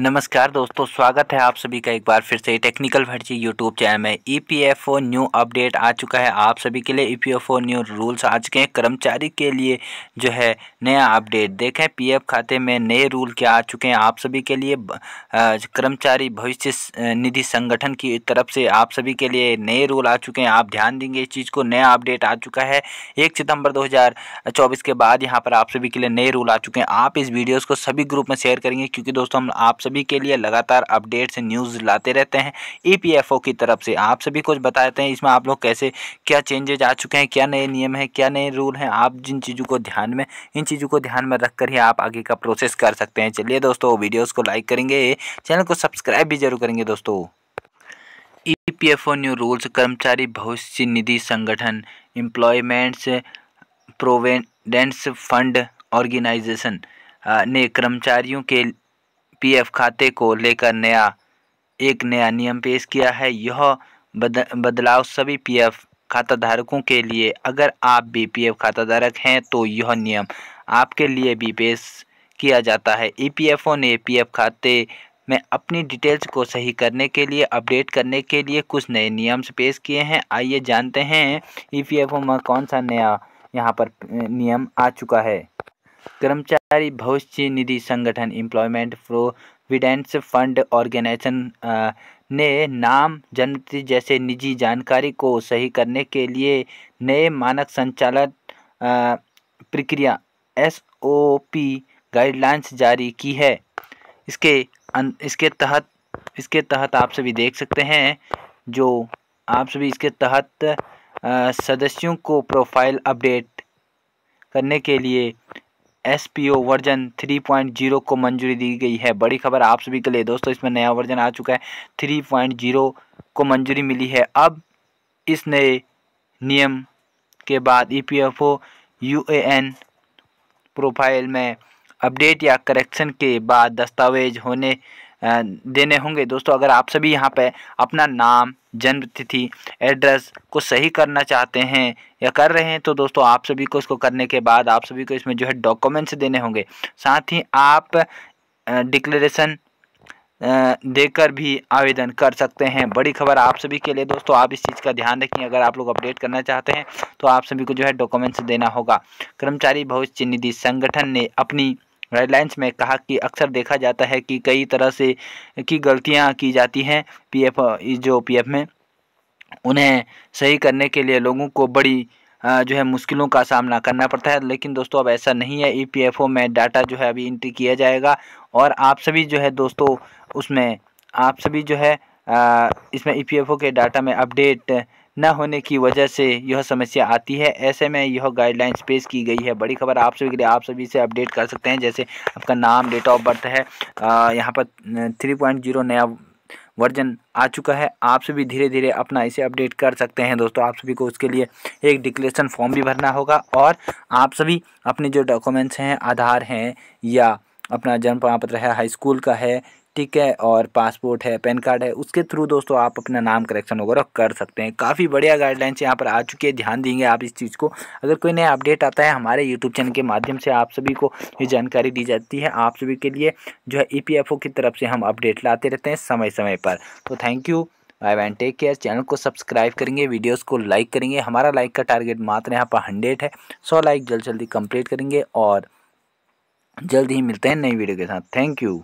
नमस्कार दोस्तों स्वागत है आप सभी का एक बार फिर से टेक्निकल भर्ती यूट्यूब चैनल में ई e न्यू अपडेट आ चुका है आप सभी के लिए ई e न्यू रूल्स आ चुके हैं कर्मचारी के लिए जो है नया अपडेट देखें पीएफ खाते में नए रूल क्या आ चुके हैं आप सभी के लिए कर्मचारी भविष्य निधि संगठन की तरफ से आप सभी के लिए नए रूल आ चुके हैं आप ध्यान देंगे इस चीज़ को नया अपडेट आ चुका है एक सितम्बर दो के बाद यहाँ पर आप सभी के लिए नए रूल आ चुके हैं आप इस वीडियोज़ को सभी ग्रुप में शेयर करेंगे क्योंकि दोस्तों हम आप सभी के लिए लगातार अपडेट्स न्यूज़ लाते रहते हैं ई e की तरफ से आप सभी कुछ बताते हैं इसमें आप लोग कैसे क्या चेंजेज आ चुके हैं क्या नए नियम हैं क्या नए रूल हैं आप जिन चीज़ों को ध्यान में इन चीज़ों को ध्यान में रख ही आप आगे का प्रोसेस कर सकते हैं चलिए दोस्तों वीडियोज़ को लाइक करेंगे चैनल को सब्सक्राइब भी जरूर करेंगे दोस्तों ईपीएफओ न्यू रूल्स कर्मचारी भविष्य निधि संगठन एम्प्लॉयमेंट्स प्रोविडेंट्स फंड ऑर्गेनाइजेशन ने कर्मचारियों के पीएफ खाते को लेकर नया एक नया नियम पेश किया है यह बद, बदलाव सभी पीएफ खाता धारकों के लिए अगर आप भी पीएफ खाता धारक हैं तो यह नियम आपके लिए भी पेश किया जाता है ईपीएफओ e ने पीएफ खाते में अपनी डिटेल्स को सही करने के लिए अपडेट करने के लिए कुछ नए नियम पेश किए हैं आइए जानते हैं ईपीएफओ e में कौन सा नया यहाँ पर नियम आ चुका है कर्मचारी भविष्य निधि संगठन एम्प्लॉयमेंट प्रोविडेंस फंड ऑर्गेनाइजेशन ने नाम जन्मतिथि जैसे निजी जानकारी को सही करने के लिए नए मानक संचालन प्रक्रिया एस ओ पी गाइडलाइंस जारी की है इसके अं, इसके तहत इसके तहत आप सभी देख सकते हैं जो आप सभी इसके तहत सदस्यों को प्रोफाइल अपडेट करने के लिए एस वर्जन 3.0 को मंजूरी दी गई है बड़ी खबर आप सभी के लिए दोस्तों इसमें नया वर्जन आ चुका है 3.0 को मंजूरी मिली है अब इस नए नियम के बाद ईपीएफओ यूएएन प्रोफाइल में अपडेट या करेक्शन के बाद दस्तावेज होने देने होंगे दोस्तों अगर आप सभी यहाँ पे अपना नाम जन्म तिथि एड्रेस को सही करना चाहते हैं या कर रहे हैं तो दोस्तों आप सभी को इसको करने के बाद आप सभी को इसमें जो है डॉक्यूमेंट्स देने होंगे साथ ही आप डिक्लेरेशन देकर भी आवेदन कर सकते हैं बड़ी खबर आप सभी के लिए दोस्तों आप इस चीज़ का ध्यान रखें अगर आप लोग अपडेट करना चाहते हैं तो आप सभी को जो है डॉक्यूमेंट्स देना होगा कर्मचारी भविष्य निधि संगठन ने अपनी गाइडलाइंस में कहा कि अक्सर देखा जाता है कि कई तरह से की गलतियां की जाती हैं पीएफ जो पीएफ में उन्हें सही करने के लिए लोगों को बड़ी जो है मुश्किलों का सामना करना पड़ता है लेकिन दोस्तों अब ऐसा नहीं है ईपीएफओ में डाटा जो है अभी इंट्री किया जाएगा और आप सभी जो है दोस्तों उसमें आप सभी जो है इसमें ईपीएफओ के डाटा में अपडेट न होने की वजह से यह समस्या आती है ऐसे में यह गाइडलाइंस पेश की गई है बड़ी खबर आप सभी के लिए आप सभी से अपडेट कर सकते हैं जैसे आपका नाम डेट ऑफ बर्थ है यहाँ पर थ्री पॉइंट जीरो नया वर्जन आ चुका है आप सभी धीरे धीरे अपना इसे अपडेट कर सकते हैं दोस्तों आप सभी को उसके लिए एक डिक्लेरेशन फॉर्म भी भरना होगा और आप सभी अपने जो डॉक्यूमेंट्स हैं आधार हैं या अपना जन्म प्रमाण पत्र है हाई स्कूल का है ठीक है और पासपोर्ट है पैन कार्ड है उसके थ्रू दोस्तों आप अपना नाम करेक्शन वगैरह कर सकते हैं काफ़ी बढ़िया गाइडलाइंस यहाँ पर आ चुकी है ध्यान देंगे आप इस चीज़ को अगर कोई नया अपडेट आता है हमारे यूट्यूब चैनल के माध्यम से आप सभी को ये जानकारी दी जाती है आप सभी के लिए जो है ई e की तरफ से हम अपडेट लाते रहते हैं समय समय पर तो thank you bye bye take care channel को सब्सक्राइब करेंगे वीडियोस को लाइक करेंगे हमारा लाइक का टारगेट मात्र यहाँ पर हंड्रेड है सौ लाइक जल्द जल्दी कंप्लीट करेंगे और जल्द ही मिलते हैं नई वीडियो के साथ थैंक यू